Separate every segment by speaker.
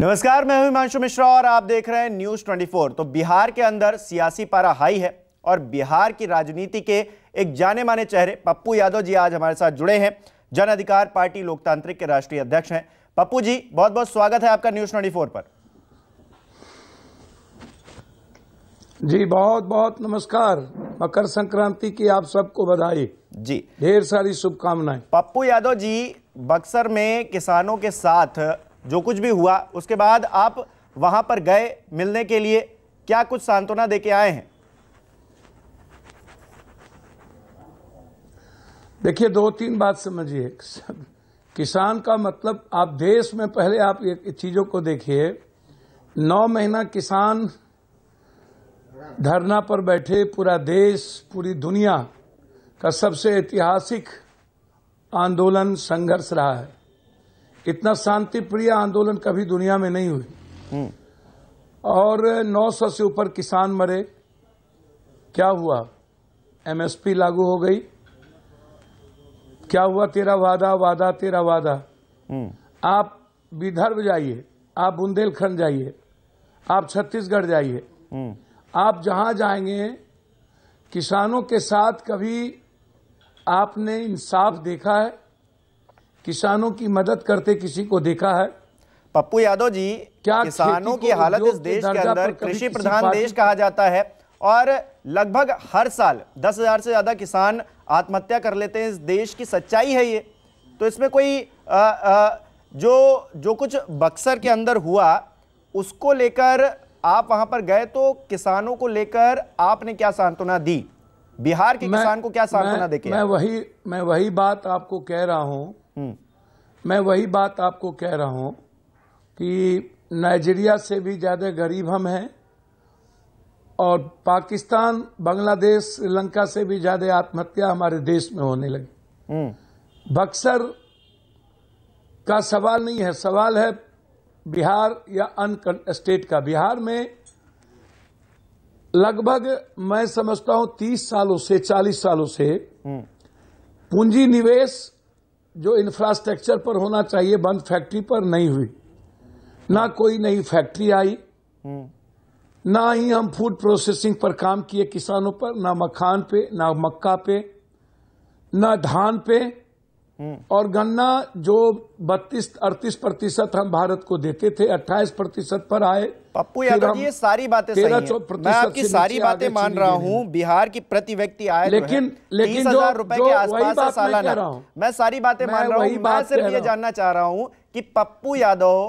Speaker 1: नमस्कार मैं हूं हिमांशु मिश्रा और आप देख रहे हैं न्यूज 24 तो बिहार के अंदर सियासी पारा हाई है और बिहार की राजनीति के एक जाने माने चेहरे पप्पू यादव जी आज हमारे साथ जुड़े हैं जन अधिकार पार्टी लोकतांत्रिक के राष्ट्रीय अध्यक्ष हैं पप्पू जी बहुत बहुत स्वागत है आपका न्यूज ट्वेंटी पर जी बहुत बहुत नमस्कार मकर संक्रांति की आप सबको बधाई जी ढेर सारी शुभकामनाएं पप्पू यादव जी बक्सर में किसानों के साथ जो कुछ भी हुआ उसके बाद आप वहां पर गए मिलने के लिए क्या कुछ सांत्वना दे के आए हैं देखिए
Speaker 2: दो तीन बात समझिए किसान का मतलब आप देश में पहले आप ये चीजों को देखिए नौ महीना किसान धरना पर बैठे पूरा देश पूरी दुनिया का सबसे ऐतिहासिक आंदोलन संघर्ष रहा है इतना शांति प्रिय आंदोलन कभी दुनिया में नहीं हुई हम्म। और 900 से ऊपर किसान मरे क्या हुआ एमएसपी लागू हो गई क्या हुआ तेरा वादा वादा तेरा वादा हम्म। आप विदर्भ जाइए आप बुंदेलखंड जाइए आप छत्तीसगढ़ जाइए हम्म। आप जहां जाएंगे किसानों के साथ कभी आपने इंसाफ देखा है किसानों की मदद करते किसी को देखा है पप्पू
Speaker 1: यादव जी क्या किसानों की हालत इस देश के अंदर कृषि प्रधान देश कहा जाता है और लगभग हर साल दस हजार से ज़्यादा किसान आत्महत्या कर लेते हैं इस देश की सच्चाई है ये तो इसमें कोई आ, आ, जो जो कुछ बक्सर के अंदर हुआ उसको लेकर आप वहां पर गए तो किसानों को लेकर आपने क्या सांत्वना दी बिहार के किसान को क्या सांत्वना देखी मैं वही
Speaker 2: मैं वही बात आपको कह रहा हूं मैं वही बात आपको कह रहा हूं कि नाइजीरिया से भी ज़्यादा गरीब हम हैं और पाकिस्तान बांग्लादेश श्रीलंका से भी ज़्यादा आत्महत्या हमारे देश में होने लगी बक्सर का सवाल नहीं है सवाल है बिहार या अन्य स्टेट का बिहार में लगभग मैं समझता हूं तीस सालों से चालीस सालों से हम्म। पूंजी निवेश जो इंफ्रास्ट्रक्चर पर होना चाहिए बंद फैक्ट्री पर नहीं हुई ना कोई नई फैक्ट्री आई
Speaker 3: हम्म।
Speaker 2: ना ही हम फूड प्रोसेसिंग पर काम किए किसानों पर ना मखान पे ना मक्का पे ना धान पे हम्म। और गन्ना जो बत्तीस अड़तीस प्रतिशत हम भारत को देते थे अट्ठाईस प्रतिशत पर आए पप्पू यादव ये सारी बातें सही हैं। मैं आपकी सारी बातें मान रहा हूँ
Speaker 1: बिहार की प्रति व्यक्ति आय तो लेकिन लेकिन जो रुपए के आसपास सालाना मैं सारी बातें मान रहा हूँ मैं सिर्फ ये जानना चाह रहा हूँ कि पप्पू यादव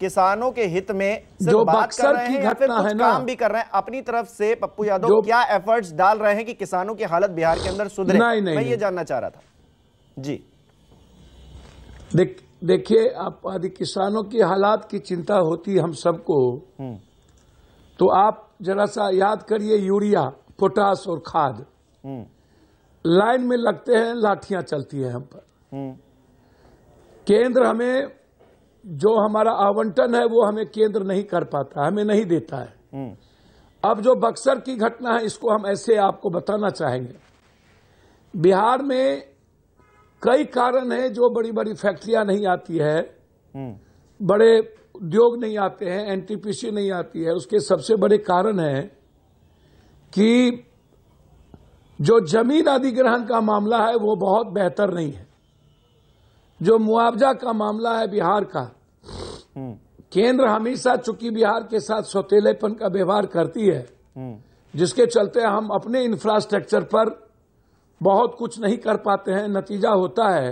Speaker 1: किसानों के हित में जो बात कर रहे हैं फिर कुछ काम भी कर रहे हैं अपनी तरफ से पप्पू यादव क्या एफर्ट्स डाल रहे हैं कि किसानों की हालत बिहार के अंदर सुधरे मैं ये जानना चाह रहा था जी
Speaker 2: देखिए आप यदि किसानों की हालात की चिंता होती हम सबको हम्म। तो आप जरा सा याद करिए यूरिया पोटास और खाद हम्म। लाइन में लगते हैं लाठियां चलती हैं हम पर हम्म। केंद्र हमें जो हमारा आवंटन है वो हमें केंद्र नहीं कर पाता हमें नहीं देता है अब जो बक्सर की घटना है इसको हम ऐसे आपको बताना चाहेंगे बिहार में कई कारण है जो बड़ी बड़ी फैक्ट्रियां नहीं आती है हम्म। बड़े उद्योग नहीं आते हैं एनटीपीसी नहीं आती है उसके सबसे बड़े कारण है कि जो जमीन अधिग्रहण का मामला है वो बहुत बेहतर नहीं है जो मुआवजा का मामला है बिहार का
Speaker 3: हम्म।
Speaker 2: केंद्र हमेशा चुकी बिहार के साथ सौतेलेपन का व्यवहार करती है
Speaker 3: हम्म।
Speaker 2: जिसके चलते हम अपने इंफ्रास्ट्रक्चर पर बहुत कुछ नहीं कर पाते हैं नतीजा होता है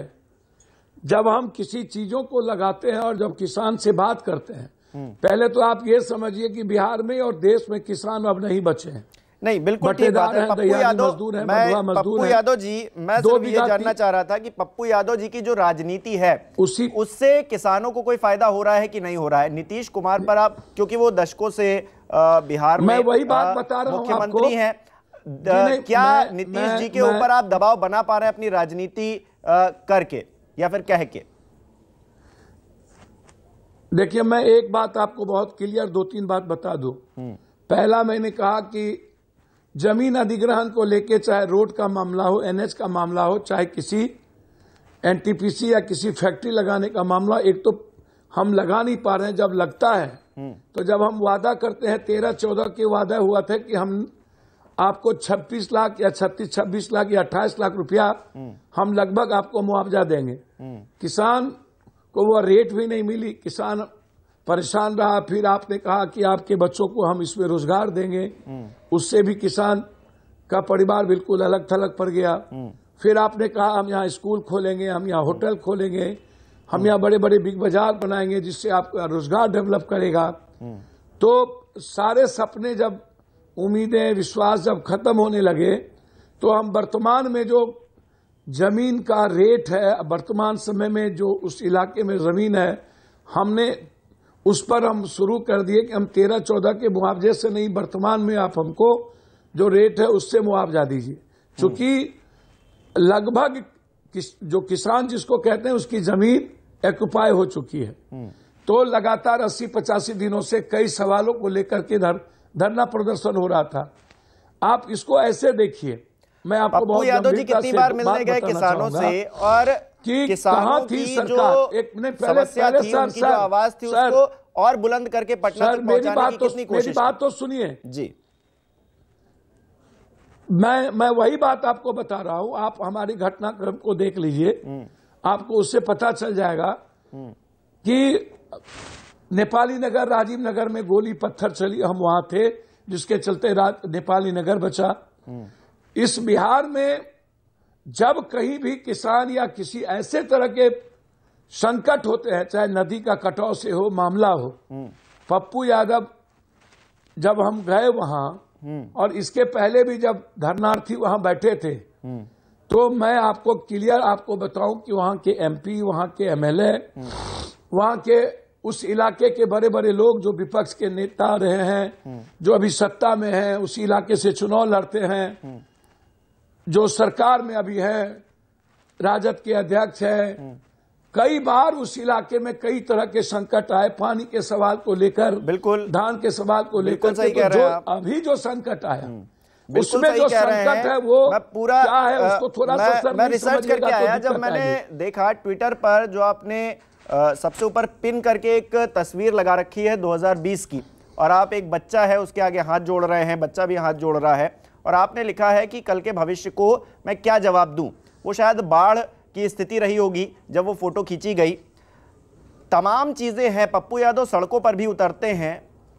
Speaker 2: जब हम किसी चीजों को लगाते हैं और जब किसान से बात करते हैं हम्म। पहले तो आप ये समझिए कि बिहार में और देश में किसान अब नहीं बचे हैं
Speaker 1: नहीं बिल्कुल ठीक बात है पप्पू यादव मैं पप्पू यादव जी मैं सिर्फ ये जानना चाह रहा था कि पप्पू यादव जी की जो राजनीति है उसी उससे किसानों को कोई फायदा हो रहा है कि नहीं हो रहा है नीतीश कुमार पर आप क्योंकि वो दशकों से बिहार में वही बात बता रहा हूँ मुख्यमंत्री हैं क्या नीतीश जी के ऊपर आप दबाव बना पा रहे हैं अपनी राजनीति करके या फिर कह के
Speaker 2: देखिए मैं एक बात आपको बहुत क्लियर दो तीन बात बता दू हम्म। पहला मैंने कहा कि जमीन अधिग्रहण को लेके चाहे रोड का मामला हो एनएच का मामला हो चाहे किसी एनटीपीसी या किसी फैक्ट्री लगाने का मामला एक तो हम लगा नहीं पा रहे हैं जब लगता है हम्म। तो जब हम वादा करते हैं तेरह चौदह के वादा हुआ था कि हम आपको 26 लाख या 36 26 लाख या 28 लाख रुपया हम्म। हम लगभग आपको मुआवजा देंगे हम्म। किसान को वो रेट भी नहीं मिली किसान परेशान रहा फिर आपने कहा कि आपके बच्चों को हम इसमें रोजगार देंगे हम्म। उससे भी किसान का परिवार बिल्कुल अलग थलग पड़ गया फिर आपने कहा हम यहाँ स्कूल खोलेंगे हम यहाँ होटल खोलेंगे हम यहाँ बड़े बड़े बिग बाजार बनाएंगे जिससे आपका रोजगार डेवलप करेगा तो सारे सपने जब उम्मीदें विश्वास जब खत्म होने लगे तो हम वर्तमान में जो जमीन का रेट है वर्तमान समय में जो उस इलाके में जमीन है हमने उस पर हम शुरू कर दिए कि हम तेरह चौदह के मुआवजे से नहीं वर्तमान में आप हमको जो रेट है उससे मुआवजा दीजिए चूंकि लगभग किस, जो किसान जिसको कहते हैं उसकी जमीन एक्यूपाई हो चुकी है हम्म। तो लगातार अस्सी पचासी दिनों से कई सवालों को लेकर के इधर धरना प्रदर्शन हो रहा था आप इसको ऐसे देखिए मैं आपको बहुत यादव जी कितनी बार मिलने गए किसानों से
Speaker 1: और कि किसानों थी की सरकार एक ने पहले पहले थी, सर, सर, आवाज थी सर, उसको और बुलंद करके पटना सर, मेरी बात की तो, कितनी कोशिश मेरी बात
Speaker 2: तो सुनिए जी मैं मैं वही बात आपको बता रहा हूं आप हमारी घटनाक्रम को देख लीजिए हम्म। आपको उससे पता चल जाएगा हम्म। कि नेपाली नगर राजीव नगर में गोली पत्थर चली हम वहां थे जिसके चलते नेपाली नगर बचा हम्म। इस बिहार में जब कहीं भी किसान या किसी ऐसे तरह के संकट होते हैं चाहे नदी का कटाव से हो मामला हो हम्म। पप्पू यादव जब हम गए वहां हम्म। और इसके पहले भी जब धरनार्थी वहां बैठे थे तो मैं आपको क्लियर आपको बताऊं कि वहां के एमपी वहां के एमएलए
Speaker 3: वहां
Speaker 2: के उस इलाके के बड़े बड़े लोग जो विपक्ष के नेता रहे हैं जो अभी सत्ता में हैं उस इलाके से चुनाव लड़ते हैं जो सरकार में अभी है राजद के अध्यक्ष है कई बार उस इलाके में कई तरह के संकट आए पानी के सवाल को लेकर बिल्कुल धान के सवाल को लेकर तो जो अभी जो संकट आया हम्म। उसमें जो संकट है वो पूरा क्या है उसको थोड़ा सा रिसर्च करके तो आया जब
Speaker 1: मैंने देखा ट्विटर पर जो आपने सबसे ऊपर पिन करके एक तस्वीर लगा रखी है 2020 की और आप एक बच्चा है उसके आगे हाथ जोड़ रहे हैं बच्चा भी हाथ जोड़ रहा है और आपने लिखा है कि कल के भविष्य को मैं क्या जवाब दूँ वो शायद बाढ़ की स्थिति रही होगी जब वो फ़ोटो खींची गई तमाम चीज़ें हैं पप्पू यादव सड़कों पर भी उतरते हैं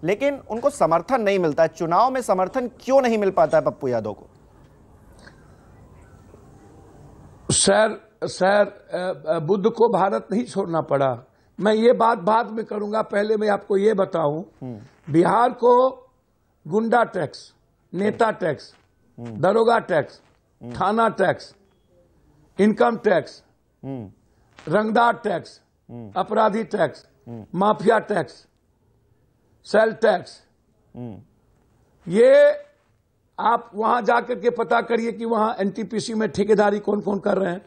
Speaker 1: लेकिन उनको समर्थन नहीं मिलता है चुनाव में समर्थन क्यों नहीं मिल पाता है पप्पू यादव को सर
Speaker 2: सर बुद्ध को भारत नहीं छोड़ना पड़ा मैं ये बात बाद में करूंगा पहले मैं आपको ये बताऊं बिहार को गुंडा टैक्स नेता टैक्स दरोगा टैक्स थाना टैक्स इनकम टैक्स रंगदार टैक्स अपराधी tax mafia tax sale tax ये आप वहां जाकर के पता करिए कि वहां एनटीपीसी में ठेकेदारी कौन कौन कर रहे हैं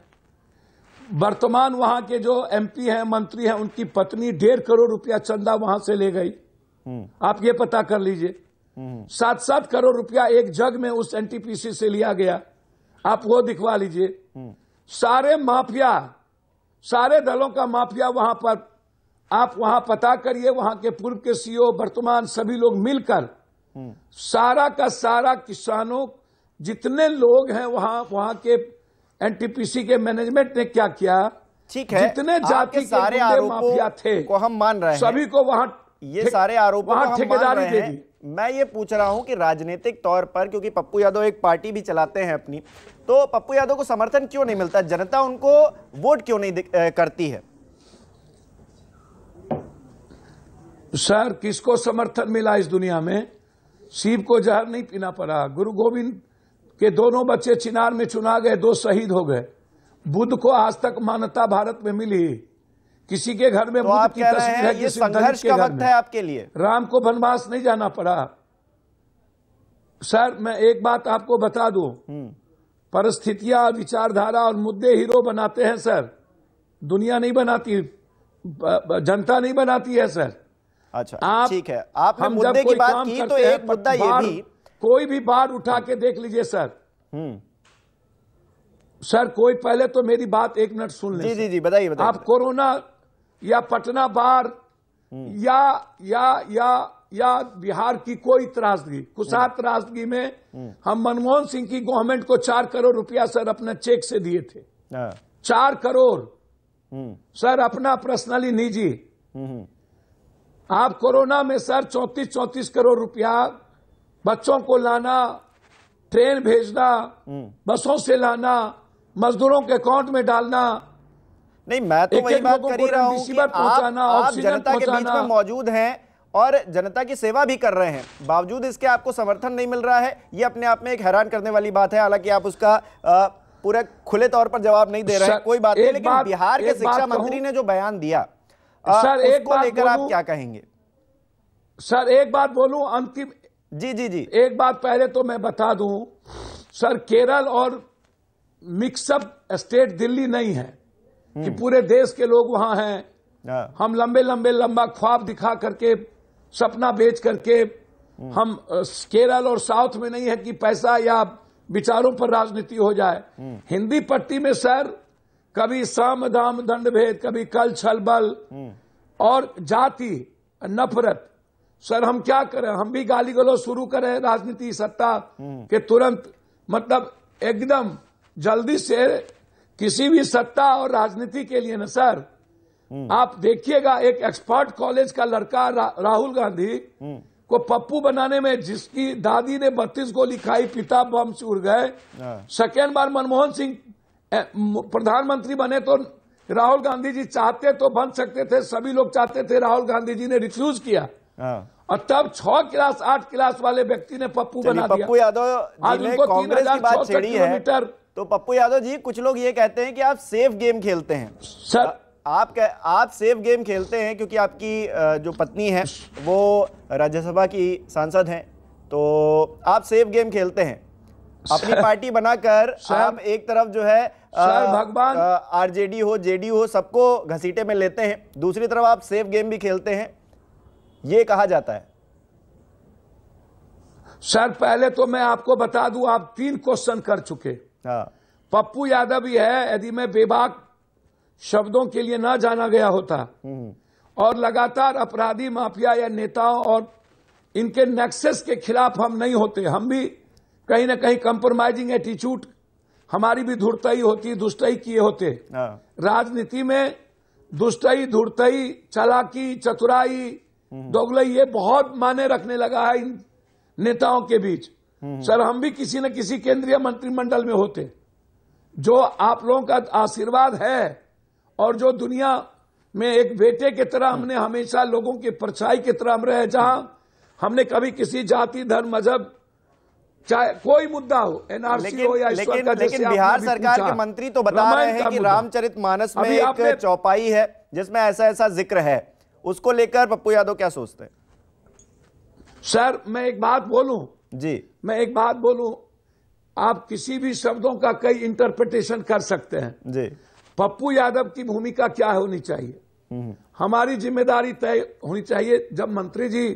Speaker 2: वर्तमान वहां के जो एमपी हैं मंत्री हैं उनकी पत्नी डेढ़ करोड़ रुपया चंदा वहां से ले गई
Speaker 3: हम्म।
Speaker 2: आप ये पता कर लीजिए हम्म। सात सात करोड़ रुपया एक जग में उस एनटीपीसी से लिया गया आप वो दिखवा लीजिए हम्म। सारे माफिया सारे दलों का माफिया वहां पर आप वहां पता करिए वहां के पूर्व के सीओ e वर्तमान सभी लोग मिलकर सारा का सारा किसानों जितने लोग हैं वहां वहां के एनटीपीसी के मैनेजमेंट ने क्या
Speaker 1: किया ठीक है जितने जाति के सारे माफिया थे को हम मान रहे हैं सभी को वहां ये सारे आरोप ठेकेदारी दे दी मैं ये पूछ रहा हूं कि राजनीतिक तौर पर क्योंकि पप्पू यादव एक पार्टी भी चलाते हैं अपनी तो पप्पू यादव को समर्थन क्यों नहीं मिलता जनता उनको वोट क्यों नहीं करती है
Speaker 2: सर किसको समर्थन मिला इस दुनिया में शिव को जहर नहीं पीना पड़ा गुरु गोविंद कि दोनों बच्चे चिनार में चुना गए दो शहीद हो गए बुद्ध को आज तक मान्यता भारत में मिली किसी के घर में तो बुद्ध की तस्वीर है किसी संघर्ष का वक्त है आपके लिए राम को वनवास नहीं जाना पड़ा सर मैं एक बात आपको बता दू हम्म। परिस्थितियां विचारधारा और मुद्दे हीरो बनाते हैं सर दुनिया नहीं बनाती जनता नहीं बनाती है सर अच्छा आप ठीक है हम मुद्दे की बात की तो एक मुद्दा ये भी कोई भी बात उठा के देख लीजिए सर हम्म। सर कोई पहले तो मेरी बात एक मिनट सुन ले जी जी जी बताइए आप कोरोना या पटना बार हम्म। या या या या बिहार की कोई त्रासदगी कुशात हम्म। त्रासदगी में हम मनमोहन सिंह की गवर्नमेंट को चार करोड़ रुपया सर अपने चेक से दिए थे हाँ। चार करोड़ सर अपना पर्सनली निजी आप कोरोना में सर चौतीस चौतीस करोड़ रुपया बच्चों को लाना ट्रेन भेजना हम्म। बसों से लाना मजदूरों के अकाउंट में डालना
Speaker 1: नहीं मैं तो वही बात कर ही रहा हूं कि आप, आप जनता के बीच में मौजूद हैं और जनता की सेवा भी कर रहे हैं बावजूद इसके आपको समर्थन नहीं मिल रहा है ये अपने आप में एक हैरान करने वाली बात है हालांकि आप उसका पूरे खुले तौर पर जवाब नहीं दे रहे हैं कोई बात नहीं लेकिन बिहार के शिक्षा मंत्री ने जो बयान दिया सर एक लेकर आप क्या कहेंगे सर एक बात बोलू अंतिम जी जी जी एक बात पहले तो मैं बता
Speaker 2: दूं सर केरल और मिक्सअप स्टेट दिल्ली नहीं है कि हम्म। पूरे देश के लोग वहां हैं हाँ। हम लंबे लंबे लंबा ख्वाब दिखा करके सपना बेच करके हम्म। हम केरल और साउथ में नहीं है कि पैसा या विचारों पर राजनीति हो जाए हम्म। हिंदी पट्टी में सर कभी साम दाम दंड भेद कभी कल छल बल और जाति नफरत सर हम क्या करें हम भी गाली गलो शुरू करें राजनीति सत्ता हम्म। के तुरंत मतलब एकदम जल्दी से किसी भी सत्ता और राजनीति के लिए ना सर हम्म। आप देखिएगा एक एक्सपर्ट कॉलेज का लड़का रा, राहुल गांधी हम्म। को पप्पू बनाने में जिसकी दादी ने बत्तीस गोली खाई पिता बम से उड़ गए हाँ। सेकेंड बार मनमोहन सिंह प्रधानमंत्री बने तो राहुल गांधी जी चाहते तो बन सकते थे सभी लोग चाहते थे राहुल गांधी जी ने रिफ्यूज
Speaker 1: किया हाँ। और तब छ क्लास आठ क्लास वाले व्यक्ति ने पप्पू बना दिया पप्पू यादव आज उनको तीन हजार किलोमीटर तो पप्पू यादव जी कुछ लोग ये कहते हैं कि आप सेफ गेम खेलते हैं सर आप कह, आप सेफ गेम खेलते हैं क्योंकि आपकी जो पत्नी है वो राज्यसभा की सांसद हैं तो आप सेफ गेम खेलते हैं अपनी पार्टी बनाकर आप एक तरफ जो है भगवान आरजेडी हो जेडी हो सबको घसीटे में लेते हैं दूसरी तरफ आप सेफ गेम भी खेलते हैं ये कहा जाता है सर पहले तो मैं आपको बता
Speaker 2: दूं आप तीन क्वेश्चन कर चुके हाँ। पप्पू यादव ही है यदि मैं बेबाक शब्दों के लिए ना जाना गया होता हम्म, हम्म। और लगातार अपराधी माफिया या नेताओं और इनके नेक्सेस के खिलाफ हम नहीं होते हम भी कहीं ना कहीं कंप्रोमाइजिंग एटीट्यूड हमारी भी धुड़तई होती दुष्टई किए होते हाँ। राजनीति में दुष्टई धुरतई चलाकी चतुराई हम्म। दोगला ये बहुत माने रखने लगा है इन नेताओं के बीच हम्म। सर हम भी किसी न किसी केंद्रीय मंत्रिमंडल में होते जो आप लोगों का आशीर्वाद है और जो दुनिया में एक बेटे की तरह हमने हमेशा लोगों की परछाई की तरह हम रहे जहां हमने कभी किसी जाति धर्म मजहब चाहे कोई
Speaker 1: मुद्दा हो एनआरसी हो या लेकिन, का लेकिन बिहार सरकार के मंत्री तो बता रहे हैं कि रामचरित मानस में एक चौपाई है जिसमें ऐसा ऐसा जिक्र है उसको लेकर पप्पू यादव क्या सोचते हैं सर मैं एक बात बोलूं जी मैं एक बात बोलूं
Speaker 2: आप किसी भी शब्दों का कई इंटरप्रिटेशन कर सकते हैं जी पप्पू यादव की भूमिका क्या होनी चाहिए हम्म। हमारी जिम्मेदारी तय होनी चाहिए जब मंत्री जी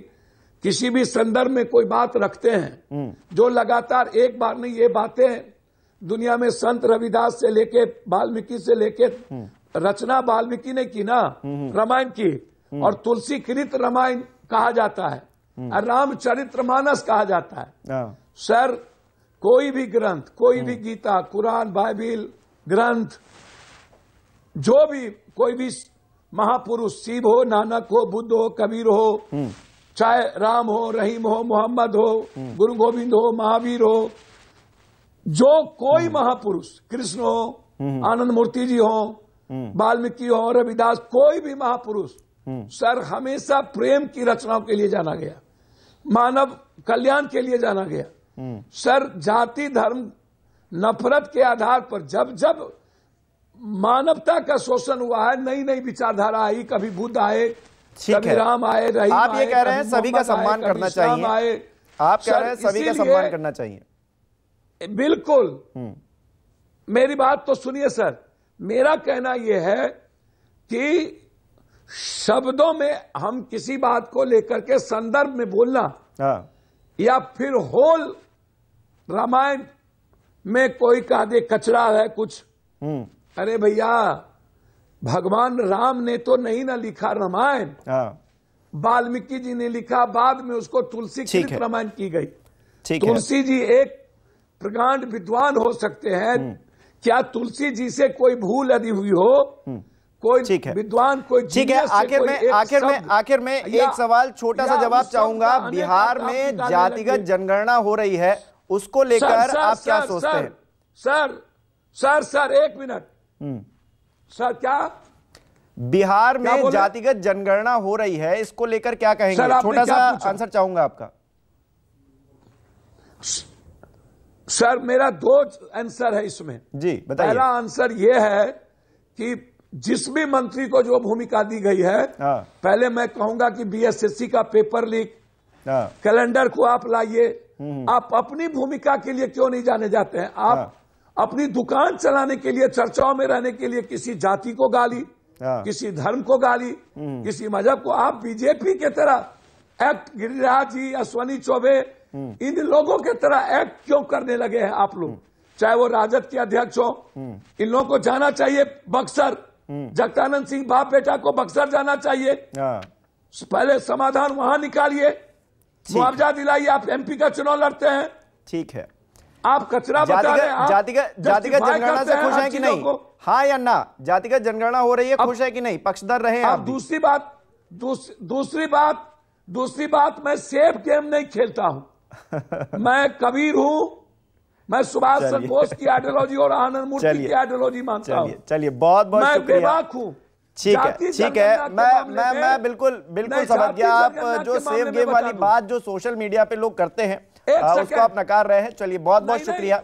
Speaker 2: किसी भी संदर्भ में कोई बात रखते हैं हम्म। जो लगातार एक बार नहीं ये बातें दुनिया में संत रविदास से लेके वाल्मीकि से लेके हम्म। रचना वाल्मीकि ने की ना रामायण की और तुलसी कृत रामायण कहा जाता है हम्म। और रामचरित्र मानस कहा जाता है हाँ। सर कोई भी ग्रंथ कोई भी हम्म। गीता कुरान बाइबिल ग्रंथ जो भी कोई भी महापुरुष शिव हो नानक हो बुद्ध हो कबीर हो हम्म। चाहे राम हो रहीम हो मोहम्मद हो गुरु गोविंद हो महावीर हो जो कोई महापुरुष कृष्ण हो आनंद मूर्ति जी हो वाल्मीकि हो रविदास कोई भी महापुरुष सर हमेशा प्रेम की रचनाओं के लिए जाना गया मानव कल्याण के लिए जाना गया सर जाति धर्म नफरत के आधार पर जब जब मानवता का शोषण हुआ है नई नई विचारधारा आई कभी बुद्ध आए कभी राम आए रही आप ये कह रहे हैं सभी का सम्मान करना चाहिए आए
Speaker 1: आप कह रहे हैं सभी का सम्मान करना चाहिए
Speaker 2: बिल्कुल हम्म। मेरी बात तो सुनिए सर मेरा कहना यह है कि शब्दों में हम किसी बात को लेकर के संदर्भ में बोलना हाँ। या फिर होल रामायण में कोई कह दे कचरा है कुछ हम्म। अरे भैया भगवान राम ने तो नहीं ना लिखा रामायण हाँ। वाल्मीकि जी ने लिखा बाद में उसको तुलसी की रामायण की गई तुलसी जी एक प्रकांड विद्वान हो सकते हैं हम्म। क्या तुलसी जी से कोई भूल यदि हुई हो
Speaker 3: हम्म।
Speaker 1: कोई ठीक है विद्वान कोई ठीक है आखिर में आखिर में आखिर में एक सवाल छोटा सा जवाब चाहूंगा बिहार में जातिगत जनगणना हो रही है उसको लेकर आप क्या सोचते हैं
Speaker 2: सर सर सर एक मिनट
Speaker 1: हम्म। सर क्या बिहार में जातिगत जनगणना हो रही है इसको लेकर क्या कहेंगे छोटा सा आंसर चाहूंगा आपका
Speaker 2: सर मेरा दो आंसर है इसमें जी बताइए पहला आंसर यह है कि जिस भी मंत्री को जो भूमिका दी गई है हाँ। पहले मैं कहूंगा कि बीएसएससी का पेपर लीक कैलेंडर को आप लाइए हम्म, हम्म। आप अपनी भूमिका के लिए क्यों नहीं जाने जाते हैं आप हाँ। अपनी दुकान चलाने के लिए चर्चाओं में रहने के लिए किसी जाति को गाली हाँ। किसी धर्म को गाली हम्म, किसी मजहब को आप बीजेपी के तरह एक्ट गिरिराज जी अश्वनी चौबे इन लोगों के तरह एक्ट क्यों करने लगे हैं आप लोग चाहे वो राजद के अध्यक्ष हो इन लोगों को जाना चाहिए बक्सर हम्म। जगदानंद सिंह बाप बेटा को बक्सर जाना चाहिए हाँ। पहले समाधान वहां निकालिए मुआवजा दिलाइए आप एमपी का चुनाव लड़ते हैं ठीक है आप कचरा बता रहे जातिगत जनगणना से खुश हैं कि नहीं
Speaker 1: हाँ या ना जातिगत जनगणना हो रही है खुश है कि नहीं पक्षधर रहे हैं दूसरी बात दूसरी बात
Speaker 2: दूसरी बात मैं सेफ गेम नहीं खेलता हूं मैं कबीर हूं मैं सुभाष चंद्र बोस की आइडियोलॉजी और आनंद मूर्ति की आइडियोलॉजी मानता हूँ
Speaker 1: चलिए बहुत बहुत मैं बेबाक हूँ ठीक है ठीक है मैं मैं मैं बिल्कुल बिल्कुल समझ गया आप जो सेव गेम वाली बात जो सोशल मीडिया पे लोग करते हैं उसको आप नकार रहे हैं चलिए बहुत बहुत शुक्रिया